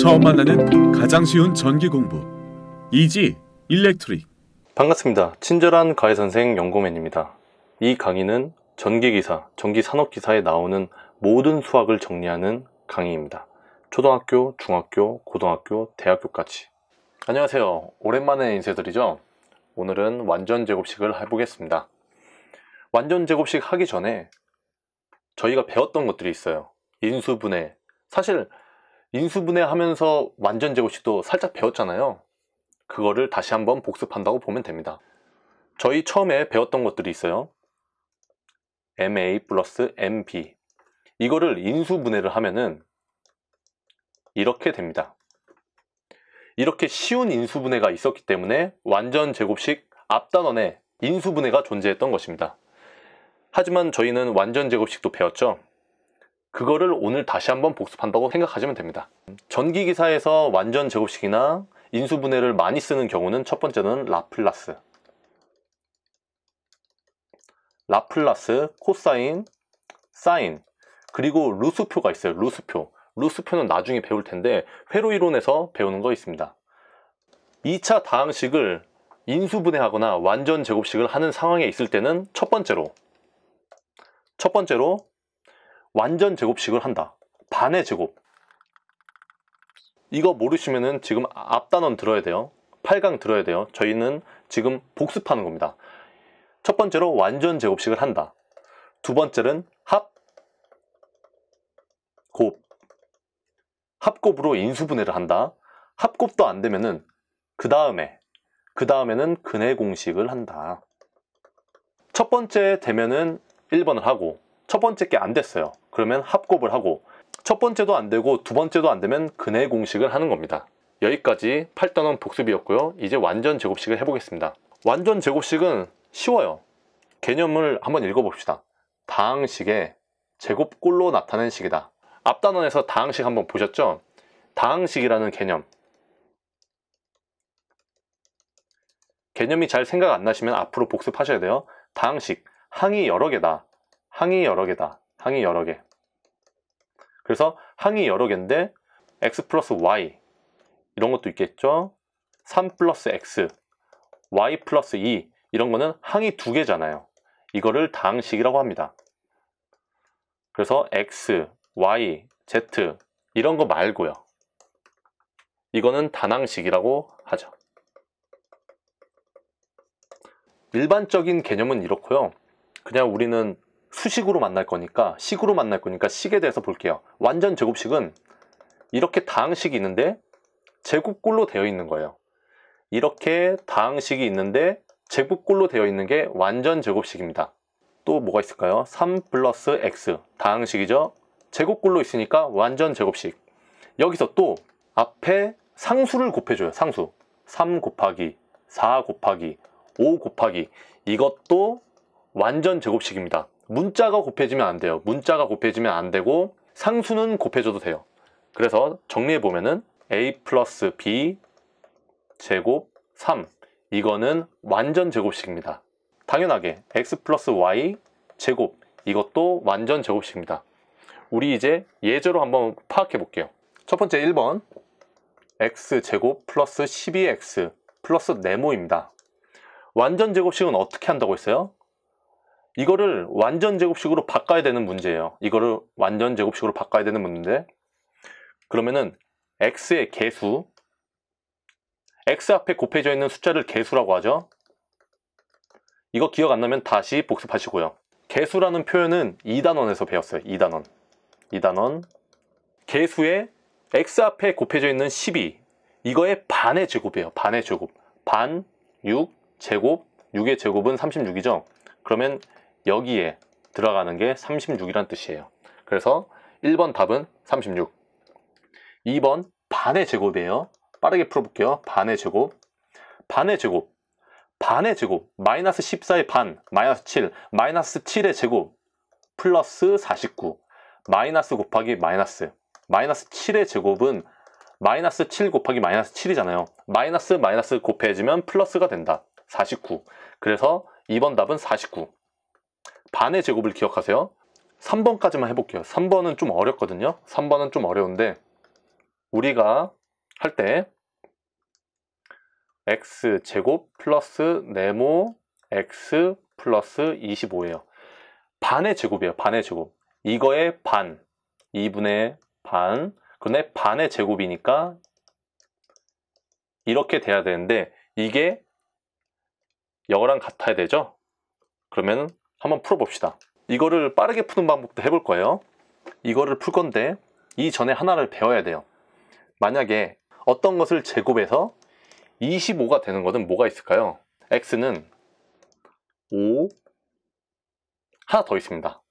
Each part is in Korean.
처음 만나는 가장 쉬운 전기 공부 이지 일렉트릭 반갑습니다. 친절한 가해 선생 연고맨입니다. 이 강의는 전기기사, 전기산업기사에 나오는 모든 수학을 정리하는 강의입니다. 초등학교, 중학교, 고등학교, 대학교까지 안녕하세요. 오랜만에 인사드리죠. 오늘은 완전 제곱식을 해보겠습니다. 완전 제곱식 하기 전에 저희가 배웠던 것들이 있어요. 인수분해 사실 인수분해하면서 완전 제곱식도 살짝 배웠잖아요 그거를 다시 한번 복습한다고 보면 됩니다 저희 처음에 배웠던 것들이 있어요 MA 플러스 MB 이거를 인수분해를 하면은 이렇게 됩니다 이렇게 쉬운 인수분해가 있었기 때문에 완전 제곱식 앞단원에 인수분해가 존재했던 것입니다 하지만 저희는 완전 제곱식도 배웠죠 그거를 오늘 다시 한번 복습한다고 생각하시면 됩니다 전기기사에서 완전 제곱식이나 인수분해를 많이 쓰는 경우는 첫 번째는 라플라스 라플라스, 코사인, 사인 그리고 루스표가 있어요 루스표 루스표는 나중에 배울 텐데 회로 이론에서 배우는 거 있습니다 2차 다항식을 인수분해하거나 완전 제곱식을 하는 상황에 있을 때는 첫 번째로 첫 번째로 완전 제곱식을 한다. 반의 제곱. 이거 모르시면은 지금 앞단원 들어야 돼요. 8강 들어야 돼요. 저희는 지금 복습하는 겁니다. 첫 번째로 완전 제곱식을 한다. 두 번째는 합, 곱. 합곱으로 인수분해를 한다. 합곱도 안 되면은 그 다음에 그 다음에는 근해 공식을 한다. 첫 번째 되면은 1번을 하고 첫 번째 게 안 됐어요. 그러면 합곱을 하고 첫 번째도 안 되고 두 번째도 안 되면 근해 공식을 하는 겁니다. 여기까지 8단원 복습이었고요. 이제 완전 제곱식을 해보겠습니다. 완전 제곱식은 쉬워요. 개념을 한번 읽어봅시다. 다항식의 제곱꼴로 나타낸 식이다. 앞단원에서 다항식 한번 보셨죠? 다항식이라는 개념. 개념이 잘 생각 안 나시면 앞으로 복습하셔야 돼요. 다항식, 항이 여러 개다. 항이 여러 개다. 항이 여러 개. 그래서 항이 여러 개인데 x 플러스 y 이런 것도 있겠죠. 3 플러스 x, y 플러스 2 e 이런 거는 항이 두 개잖아요. 이거를 당식이라고 합니다. 그래서 x, y, z 이런 거 말고요. 이거는 단항식이라고 하죠. 일반적인 개념은 이렇고요. 그냥 우리는 수식으로 만날 거니까 식으로 만날 거니까 식에 대해서 볼게요. 완전 제곱식은 이렇게 다항식이 있는데 제곱꼴로 되어 있는 거예요. 이렇게 다항식이 있는데 제곱꼴로 되어 있는 게 완전 제곱식입니다. 또 뭐가 있을까요? 3 플러스 x 다항식이죠. 제곱꼴로 있으니까 완전 제곱식. 여기서 또 앞에 상수를 곱해줘요. 상수. 3 곱하기 4 곱하기 5 곱하기 이것도 완전 제곱식입니다. 문자가 곱해지면 안 돼요. 문자가 곱해지면 안 되고 상수는 곱해줘도 돼요. 그래서 정리해보면은 a 플러스 b 제곱 3 이거는 완전 제곱식입니다. 당연하게 x 플러스 y 제곱 이것도 완전 제곱식입니다. 우리 이제 예제로 한번 파악해 볼게요. 첫 번째 1번 x제곱 플러스 12x 플러스 네모입니다. 완전 제곱식은 어떻게 한다고 했어요? 이거를 완전 제곱식으로 바꿔야 되는 문제예요. 이거를 완전 제곱식으로 바꿔야 되는 문제인데 그러면은 x의 개수 x 앞에 곱해져 있는 숫자를 개수라고 하죠. 이거 기억 안 나면 다시 복습하시고요. 개수라는 표현은 2단원에서 배웠어요. 2단원. 2단원. 개수의 x 앞에 곱해져 있는 12. 이거의 반의 제곱이에요. 반의 제곱. 반, 6, 제곱. 6의 제곱은 36이죠. 그러면 여기에 들어가는 게 36이란 뜻이에요. 그래서 1번 답은 36. 2번 반의 제곱이에요. 빠르게 풀어볼게요. 반의 제곱. 반의 제곱. 반의 제곱. 마이너스 14의 반. 마이너스 7. 마이너스 7의 제곱. 플러스 49. 마이너스 곱하기 마이너스. 마이너스 7의 제곱은 마이너스 7 곱하기 마이너스 7이잖아요. 마이너스 마이너스 곱해지면 플러스가 된다. 49. 그래서 2번 답은 49. 반의 제곱을 기억하세요 3번까지만 해볼게요 3번은 좀 어렵거든요 3번은 좀 어려운데 우리가 할 때 x 제곱 플러스 네모 x 플러스 25예요 반의 제곱이에요 반의 제곱 이거의 반 2분의 반 근데 반의 제곱이니까 이렇게 돼야 되는데 이게 여랑 같아야 되죠 그러면 한번 풀어봅시다. 이거를 빠르게 푸는 방법도 해볼 거예요. 이거를 풀 건데 이 전에 하나를 배워야 돼요. 만약에 어떤 것을 제곱해서 25가 되는 것은 뭐가 있을까요? x는 5 하나 더 있습니다.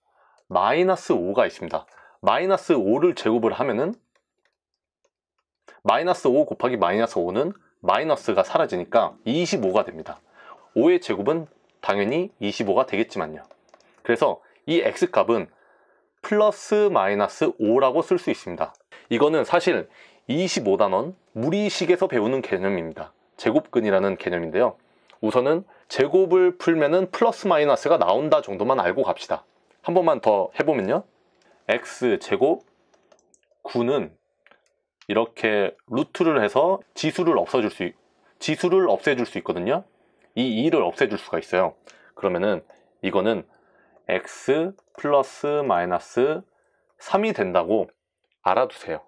마이너스 5가 있습니다. 마이너스 5를 제곱을 하면은 마이너스 5 곱하기 마이너스 5는 마이너스가 사라지니까 25가 됩니다. 5의 제곱은 당연히 25가 되겠지만요. 그래서 이 x값은 플러스 마이너스 5라고 쓸 수 있습니다. 이거는 사실 25단원 무리식에서 배우는 개념입니다. 제곱근이라는 개념인데요. 우선은 제곱을 풀면 은 플러스 마이너스가 나온다 정도만 알고 갑시다. 한 번만 더 해보면요. x제곱 9는 이렇게 루트를 해서 지수를 없애줄 수, 지수를 없애줄 수 있거든요. 이 2를 없애줄 수가 있어요. 그러면은 이거는 x 플러스 마이너스 3이 된다고 알아두세요.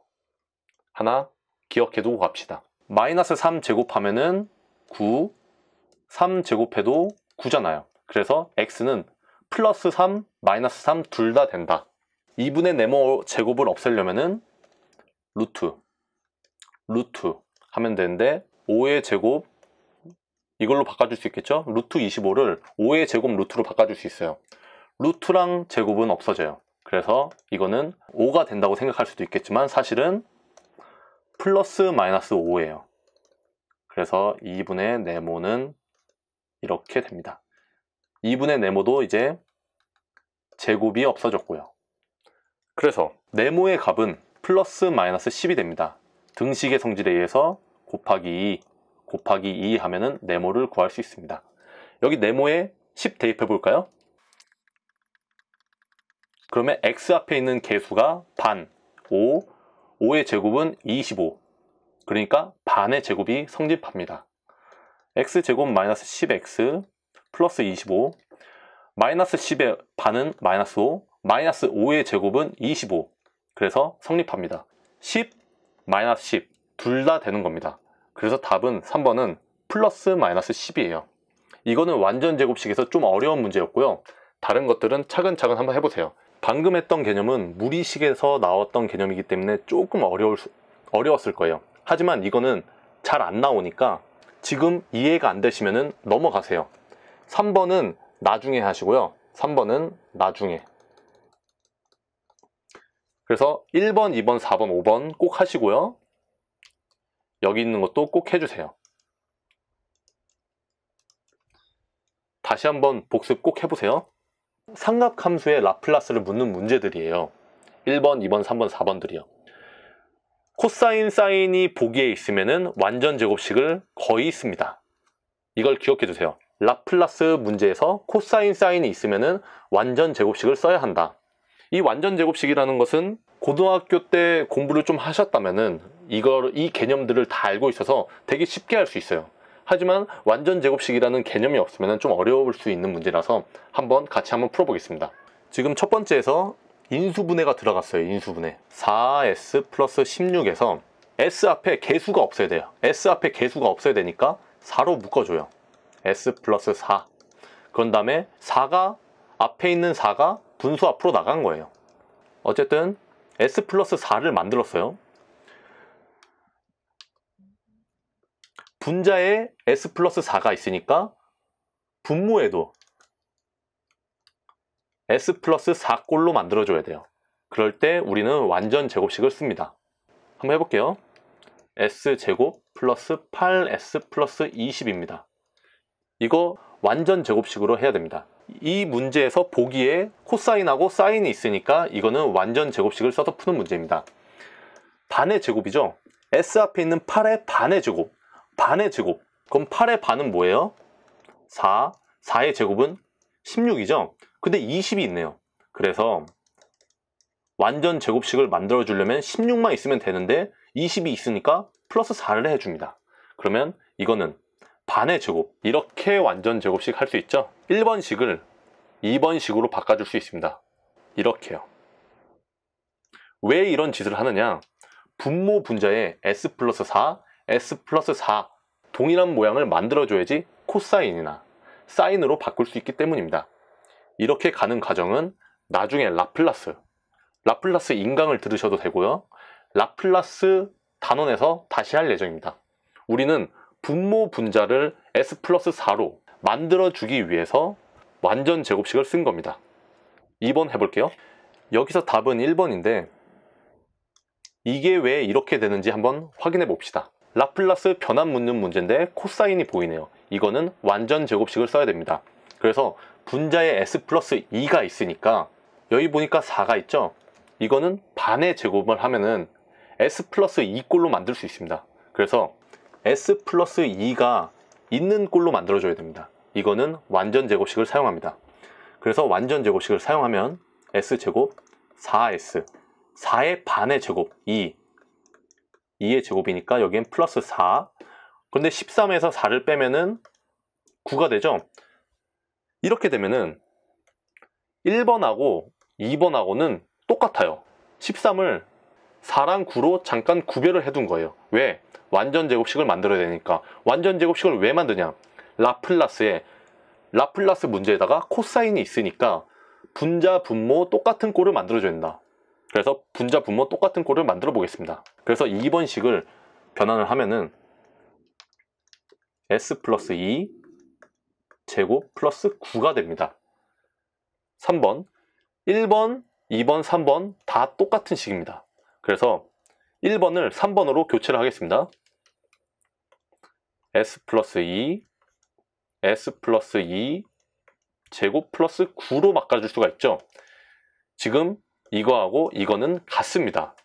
하나 기억해두고 갑시다. 마이너스 3 제곱하면은 9, 3 제곱해도 9잖아요. 그래서 x는 플러스 3, 마이너스 3 둘 다 된다. 2분의 네모 제곱을 없애려면은 루트, 루트 하면 되는데 5의 제곱 이걸로 바꿔줄 수 있겠죠? 루트 25를 5의 제곱 루트로 바꿔줄 수 있어요. 루트랑 제곱은 없어져요. 그래서 이거는 5가 된다고 생각할 수도 있겠지만 사실은 플러스 마이너스 5예요. 그래서 2분의 네모는 이렇게 됩니다. 2분의 네모도 이제 제곱이 없어졌고요. 그래서 네모의 값은 플러스 마이너스 10이 됩니다. 등식의 성질에 의해서 곱하기 2 곱하기 2 하면은 네모를 구할 수 있습니다. 여기 네모에 10 대입해 볼까요? 그러면 x 앞에 있는 개수가 반, 5, 5의 제곱은 25. 그러니까 반의 제곱이 성립합니다. x제곱 마이너스 10x 플러스 25 마이너스 10의 반은 마이너스 5 마이너스 5의 제곱은 25 그래서 성립합니다. 10 마이너스 10 둘 다 되는 겁니다. 그래서 답은 3번은 플러스 마이너스 10이에요. 이거는 완전 제곱식에서 좀 어려운 문제였고요. 다른 것들은 차근차근 한번 해보세요. 방금 했던 개념은 무리식에서 나왔던 개념이기 때문에 조금 어려울 수, 어려웠을 거예요. 하지만 이거는 잘 안 나오니까 지금 이해가 안 되시면 넘어가세요. 3번은 나중에 하시고요. 3번은 나중에. 그래서 1번, 2번, 4번, 5번 꼭 하시고요. 여기 있는 것도 꼭 해주세요. 다시 한번 복습 꼭 해보세요. 삼각함수의 라플라스를 묻는 문제들이에요. 1번, 2번, 3번, 4번들이요. 코사인 사인이 보기에 있으면 완전 제곱식을 거의 있습니다. 이걸 기억해 주세요. 라플라스 문제에서 코사인 사인이 있으면 완전 제곱식을 써야 한다. 이 완전 제곱식이라는 것은 고등학교 때 공부를 좀 하셨다면 이거이 개념들을 다 알고 있어서 되게 쉽게 할 수 있어요. 하지만 완전 제곱식이라는 개념이 없으면 좀 어려울 수 있는 문제라서 한번 같이 한번 풀어보겠습니다. 지금 첫 번째에서 인수분해가 들어갔어요. 인수분해. 4s 플러스 16에서 s 앞에 개수가 없어야 돼요. s 앞에 개수가 없어야 되니까 4로 묶어줘요. s 플러스 4. 그런 다음에 4가 앞에 있는 4가 분수 앞으로 나간 거예요. 어쨌든 s 플러스 4를 만들었어요. 분자에 S 플러스 4가 있으니까 분모에도 S 플러스 4꼴로 만들어줘야 돼요. 그럴 때 우리는 완전 제곱식을 씁니다. 한번 해볼게요. S제곱 플러스 8S 플러스 20입니다. 이거 완전 제곱식으로 해야 됩니다. 이 문제에서 보기에 코사인하고 사인이 있으니까 이거는 완전 제곱식을 써서 푸는 문제입니다. 반의 제곱이죠. S 앞에 있는 8의 반의 제곱. 반의 제곱. 그럼 8의 반은 뭐예요? 4. 4의 제곱은 16이죠? 근데 20이 있네요. 그래서 완전 제곱식을 만들어 주려면 16만 있으면 되는데 20이 있으니까 플러스 4를 해줍니다. 그러면 이거는 반의 제곱 이렇게 완전 제곱식 할 수 있죠 1번식을 2번식으로 바꿔줄 수 있습니다 이렇게요 왜 이런 짓을 하느냐 분모 분자에 s 플러스 4 s 플러스 4 동일한 모양을 만들어줘야지 코사인이나 사인으로 바꿀 수 있기 때문입니다. 이렇게 가는 과정은 나중에 라플라스, 라플라스 인강을 들으셔도 되고요. 라플라스 단원에서 다시 할 예정입니다. 우리는 분모 분자를 s 플러스 4로 만들어주기 위해서 완전 제곱식을 쓴 겁니다. 2번 해볼게요. 여기서 답은 1번인데 이게 왜 이렇게 되는지 한번 확인해 봅시다. 라플라스 변환 묻는 문제인데 코사인이 보이네요. 이거는 완전 제곱식을 써야 됩니다. 그래서 분자에 s 플러스 2가 있으니까 여기 보니까 4가 있죠? 이거는 반의 제곱을 하면은 s 플러스 2꼴로 e 만들 수 있습니다. 그래서 s 플러스 2가 있는 꼴로 만들어줘야 됩니다. 이거는 완전 제곱식을 사용합니다. 그래서 완전 제곱식을 사용하면 s제곱 4s 4의 반의 제곱 2 e 2의 제곱이니까 여기엔 플러스 4. 근데 13에서 4를 빼면은 9가 되죠? 이렇게 되면은 1번하고 2번하고는 똑같아요. 13을 4랑 9로 잠깐 구별을 해 둔 거예요. 왜? 완전 제곱식을 만들어야 되니까. 완전 제곱식을 왜 만드냐? 라플라스에 라플라스 문제에다가 코사인이 있으니까 분자 분모 똑같은 꼴을 만들어줘야 된다. 그래서 분자 분모 똑같은 꼴을 만들어 보겠습니다. 그래서 2번 식을 변환을 하면은 s 플러스 2 e 제곱 플러스 9가 됩니다. 3번 1번, 2번, 3번 다 똑같은 식입니다. 그래서 1번을 3번으로 교체를 하겠습니다. s 플러스 2 e, s 플러스 2 e 제곱 플러스 9로 바꿔줄 수가 있죠. 지금 이거하고 이거는 같습니다.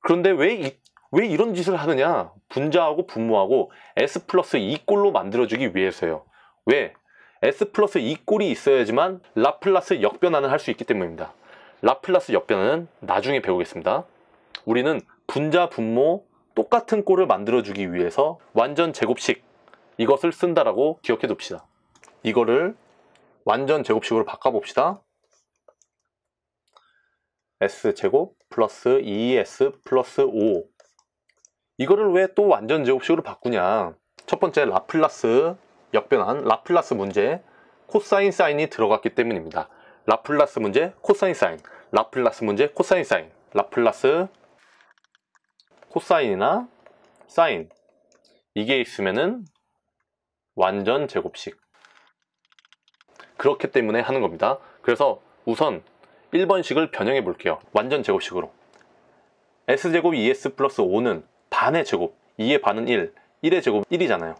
그런데 왜, 이, 왜 이런 짓을 하느냐? 분자하고 분모하고 S 플러스 2꼴로 e 만들어주기 위해서요. 왜? S 플러스 2꼴이 e 있어야지만 라플라스 역변환을 할 수 있기 때문입니다. 라플라스 역변환은 나중에 배우겠습니다. 우리는 분자 분모 똑같은 꼴을 만들어주기 위해서 완전 제곱식 이것을 쓴다라고 기억해 둡시다. 이거를 완전 제곱식으로 바꿔봅시다. s제곱 플러스 2s e 플러스 5 이거를 왜 또 완전 제곱식으로 바꾸냐 첫 번째 라플라스 역변한 라플라스 문제 코사인 사인이 들어갔기 때문입니다 라플라스 문제 코사인 사인 라플라스 문제 코사인 사인 라플라스 코사인이나 사인 이게 있으면은 완전 제곱식 그렇기 때문에 하는 겁니다 그래서 우선 1번식을 변형해 볼게요. 완전 제곱식으로. s제곱 2s 플러스 5는 반의 제곱, 2의 반은 1, 1의 제곱 1이잖아요.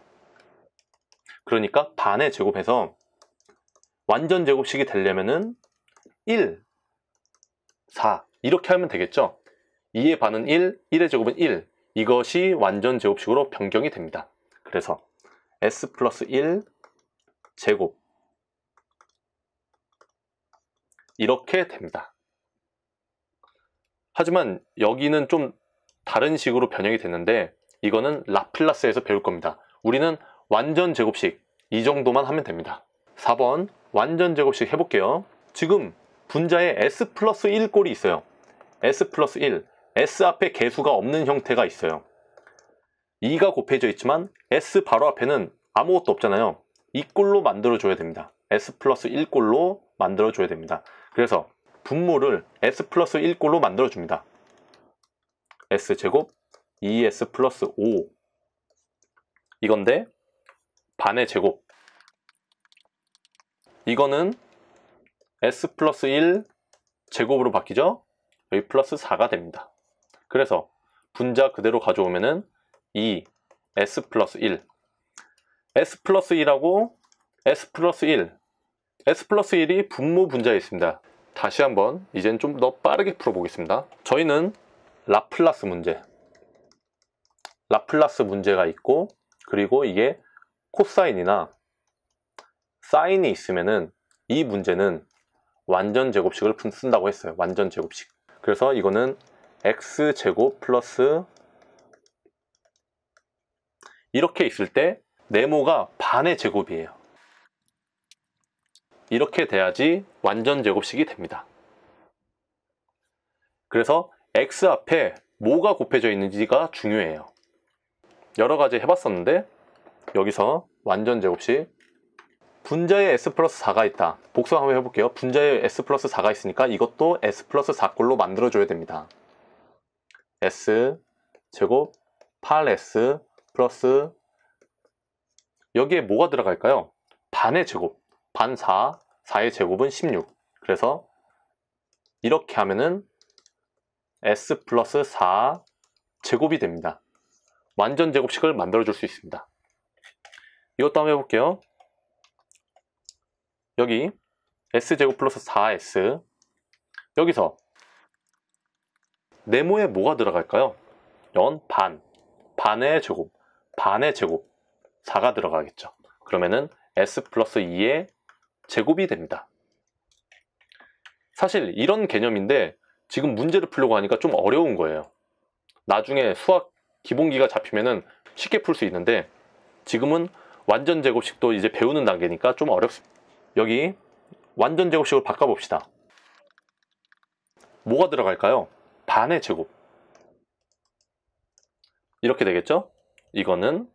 그러니까 반의 제곱해서 완전 제곱식이 되려면은 1, 4 이렇게 하면 되겠죠. 2의 반은 1, 1의 제곱은 1 이것이 완전 제곱식으로 변경이 됩니다. 그래서 s 플러스 1 제곱 이렇게 됩니다. 하지만 여기는 좀 다른 식으로 변형이 됐는데 이거는 라플라스에서 배울 겁니다. 우리는 완전 제곱식 이 정도만 하면 됩니다. 4번 완전 제곱식 해볼게요. 지금 분자에 s 플러스 1꼴이 있어요. s 플러스 1, s 앞에 개수가 없는 형태가 있어요. 2가 곱해져 있지만 s 바로 앞에는 아무것도 없잖아요. 이꼴로 만들어줘야 됩니다. s 플러스 1꼴로 만들어줘야 됩니다. 그래서 분모를 s 플러스 1꼴로 만들어줍니다. s제곱 2s 플러스 5 이건데 반의 제곱 이거는 s 플러스 1 제곱으로 바뀌죠? 여기 플러스 4가 됩니다. 그래서 분자 그대로 가져오면은 2 s 플러스 1 s 플러스 1하고 s 플러스 1 S 플러스 1이 분모 분자에 있습니다. 다시 한번 이젠 좀 더 빠르게 풀어보겠습니다. 저희는 라플라스 문제 라플라스 문제가 있고 그리고 이게 코사인이나 사인이 있으면은 이 문제는 완전 제곱식을 쓴다고 했어요. 완전 제곱식. 그래서 이거는 x제곱 플러스 이렇게 있을 때 네모가 반의 제곱이에요. 이렇게 돼야지 완전 제곱식이 됩니다. 그래서 x 앞에 뭐가 곱해져 있는지가 중요해요. 여러 가지 해봤었는데 여기서 완전 제곱식 분자에 s 플러스 4가 있다. 복사 한번 해볼게요. 분자에 s 플러스 4가 있으니까 이것도 s 플러스 4꼴로 만들어줘야 됩니다. s 제곱 8s 플러스 여기에 뭐가 들어갈까요? 반의 제곱 반 4, 4의 제곱은 16. 그래서 이렇게 하면은 s 플러스 4 제곱이 됩니다. 완전 제곱식을 만들어줄 수 있습니다. 이것도 한번 해볼게요. 여기 s제곱 플러스 4s 여기서 네모에 뭐가 들어갈까요? 연, 반, 반의 제곱, 반의 제곱 4가 들어가겠죠. 그러면은 s 플러스 2의 제곱이 됩니다. 사실 이런 개념인데 지금 문제를 풀려고 하니까 좀 어려운 거예요. 나중에 수학 기본기가 잡히면 쉽게 풀 수 있는데 지금은 완전 제곱식도 이제 배우는 단계니까 좀 어렵습니다. 여기 완전 제곱식으로 바꿔봅시다. 뭐가 들어갈까요? 반의 제곱. 이렇게 되겠죠? 이거는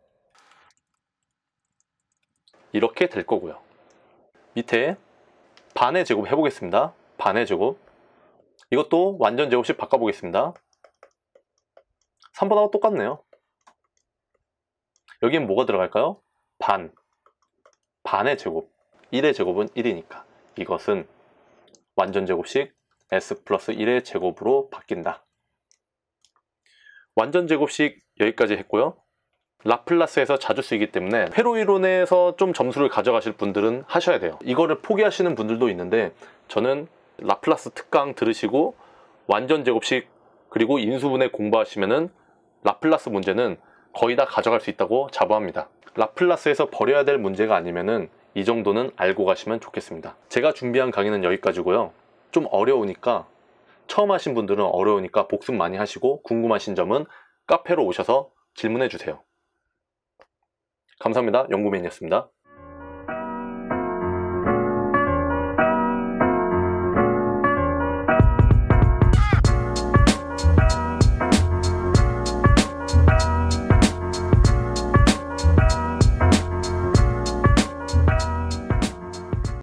이렇게 될 거고요. 밑에 반의 제곱 해보겠습니다. 반의 제곱 이것도 완전 제곱씩 바꿔보겠습니다. 3번하고 똑같네요. 여기엔 뭐가 들어갈까요? 반, 반의 제곱 1의 제곱은 1이니까 이것은 완전 제곱식 s 플러스 1의 제곱으로 바뀐다. 완전 제곱식 여기까지 했고요. 라플라스에서 자주 쓰이기 때문에 페로 이론에서 좀 점수를 가져가실 분들은 하셔야 돼요 이거를 포기하시는 분들도 있는데 저는 라플라스 특강 들으시고 완전 제곱식 그리고 인수분해 공부하시면은 라플라스 문제는 거의 다 가져갈 수 있다고 자부합니다 라플라스에서 버려야 될 문제가 아니면은 이 정도는 알고 가시면 좋겠습니다 제가 준비한 강의는 여기까지고요 좀 어려우니까 처음 하신 분들은 어려우니까 복습 많이 하시고 궁금하신 점은 카페로 오셔서 질문해 주세요 감사합니다. 연구맨이었습니다.